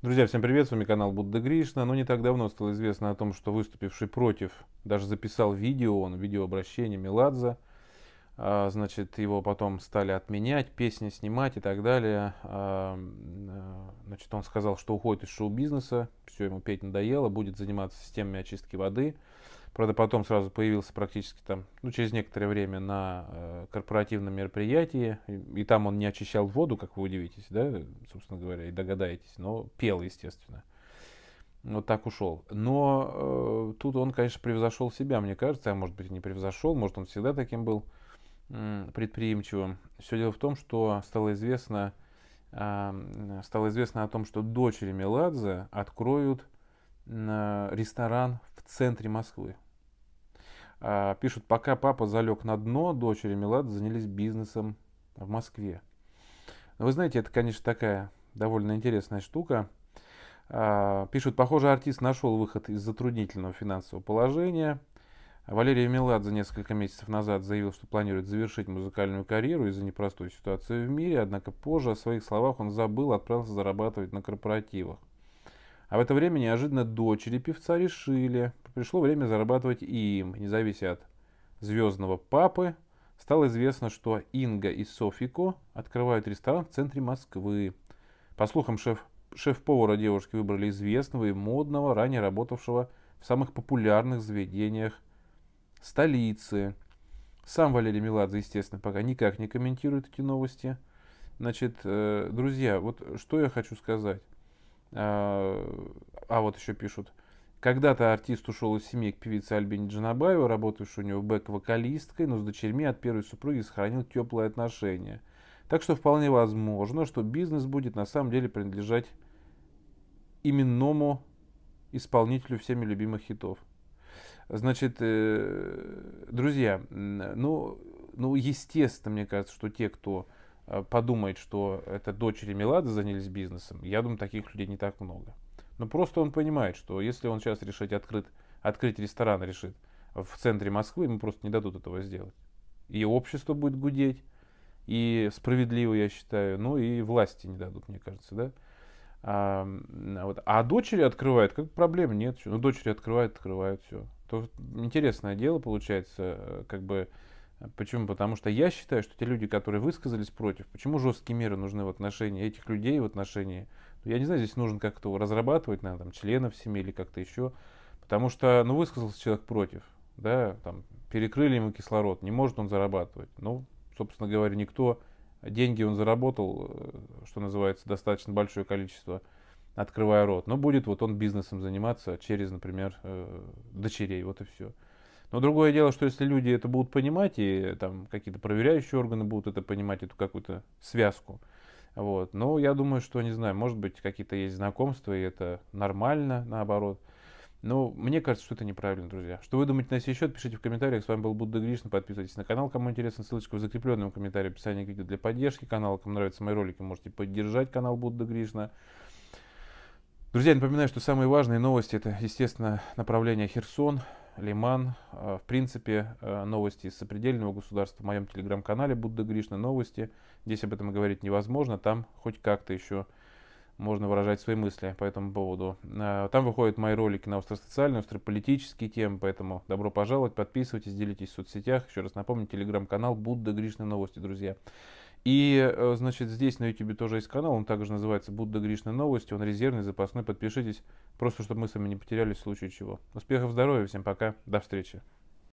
Друзья, всем привет, с вами канал Будда Гришна. Но ну, не так давно стало известно о том, что выступивший против, даже записал видео, он видеообращение Меладзе. А, значит, его потом стали отменять, песни снимать и так далее. А, э, значит, он сказал, что уходит из шоу-бизнеса, все ему петь надоело, будет заниматься системами очистки воды. Правда, потом сразу появился практически там, ну, через некоторое время на э, корпоративном мероприятии. И, и там он не очищал воду, как вы удивитесь, да, собственно говоря, и догадаетесь, но пел, естественно. Вот так ушел. Но э, тут он, конечно, превзошел себя, мне кажется, а может быть, не превзошел, может, он всегда таким был э, предприимчивым. Все дело в том, что стало известно, э, стало известно о том, что дочери Меладзе откроют ресторан в центре Москвы. А, пишут, пока папа залег на дно, дочери Милад занялись бизнесом в Москве. Ну, вы знаете, это, конечно, такая довольно интересная штука. А, пишут, похоже, артист нашел выход из затруднительного финансового положения. Валерий Меладзе несколько месяцев назад заявил, что планирует завершить музыкальную карьеру из-за непростой ситуации в мире, однако позже о своих словах он забыл, отправился зарабатывать на корпоративах. А в это время неожиданно дочери певца решили, пришло время зарабатывать и им, не завися от звездного папы. Стало известно, что Инга и Софико открывают ресторан в центре Москвы. По слухам, шеф, шеф-повара девушки выбрали известного и модного, ранее работавшего в самых популярных заведениях столицы. Сам Валерий Меладзе, естественно, пока никак не комментирует эти новости. Значит, э, друзья, вот что я хочу сказать. А, а вот еще пишут – когда-то артист ушел из семьи к певице Альбине Джанабаеву, работавшей у него бэк-вокалисткой, но с дочерьми от первой супруги сохранил теплые отношения. Так что вполне возможно, что бизнес будет на самом деле принадлежать именному исполнителю всеми любимых хитов. Значит, э, друзья, ну, ну, естественно, мне кажется, что те, кто э, подумает, что это дочери Мелады занялись бизнесом, я думаю, таких людей не так много. Но просто он понимает, что если он сейчас решить открыть, открыть ресторан решит в центре Москвы, ему просто не дадут этого сделать. И общество будет гудеть, и справедливо, я считаю, ну и власти не дадут, мне кажется, да. А, вот. а дочери открывают, как проблем нет. Ну, дочери открывают, открывают все. То, интересное дело получается, э, как бы, почему? Потому что я считаю, что те люди, которые высказались против, почему жесткие меры нужны в отношении этих людей, в отношении ну, я не знаю, здесь нужно как-то разрабатывать, наверное, там членов семьи или как-то еще. Потому что, ну, высказался человек против, да, там, перекрыли ему кислород, не может он зарабатывать. Ну, собственно говоря, никто, деньги он заработал, э, что называется, достаточно большое количество, открывая рот. Но будет вот он бизнесом заниматься через, например, э, дочерей, вот и все. Но другое дело, что если люди это будут понимать, и там какие-то проверяющие органы будут это понимать, эту какую-то связку, вот. Но я думаю, что, не знаю, может быть, какие-то есть знакомства, и это нормально, наоборот. Но мне кажется, что это неправильно, друзья. Что вы думаете на сей счет, пишите в комментариях. С вами был Будда Гришин. Подписывайтесь на канал, кому интересно. Ссылочка в закрепленном комментарии, описании к видео для поддержки канала. Кому нравятся мои ролики, можете поддержать канал Будда Гришна. Друзья, напоминаю, что самые важные новости это, естественно, направление Херсон. Лиман. Э, в принципе, э, новости из сопредельного государства в моем телеграм-канале Будда Гришна новости. Здесь об этом говорить невозможно, там хоть как-то еще можно выражать свои мысли по этому поводу. Э, там выходят мои ролики на остросоциальные, острополитические темы, поэтому добро пожаловать, подписывайтесь, делитесь в соцсетях. Еще раз напомню, телеграм-канал Будда Гришны новости, друзья. И, э, значит, здесь на YouTube тоже есть канал, он также называется «Будда Гришна Новости», он резервный, запасной, подпишитесь, просто чтобы мы с вами не потерялись в случае чего. Успехов, здоровья, всем пока, до встречи.